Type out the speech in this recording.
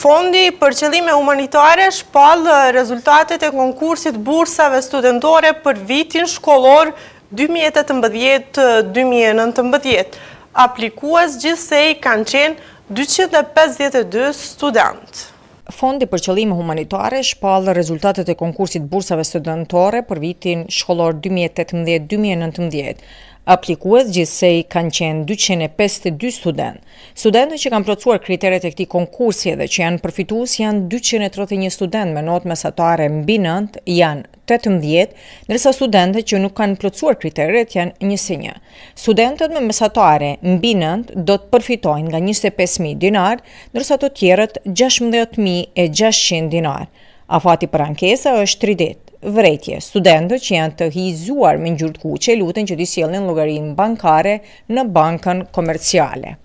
Fondi për qëllime humanitare shpalë eh, rezultatet e konkursit bursave studentore për vitin shkolor 2018-2019. Aplikuas gjithsej kanë qenë 252 student. Fondi për qëllime humanitare shpalë rezultatet e konkursit bursave studentore për vitin shkolor 2018-2019. Aplikues gjithsej kanë qenë 252 student. Studentët që kanë plotësuar kriteret e këtij konkursi dhe që janë përfitues janë 231 student me notë mesatare mbi 9, janë 18, ndërsa studentët që nuk kanë plotësuar kriteret janë 21. Studentët me mesatare mbi 9 do të përfitojnë nga 25000 dinar, ndërsa të tjerët 16600 dinar. Afati për ankesa është 3 ditë. Vretje, studentët që janë të hizuar me njërtë kuqe, lutën që në logarin bankare në bankën komerciale.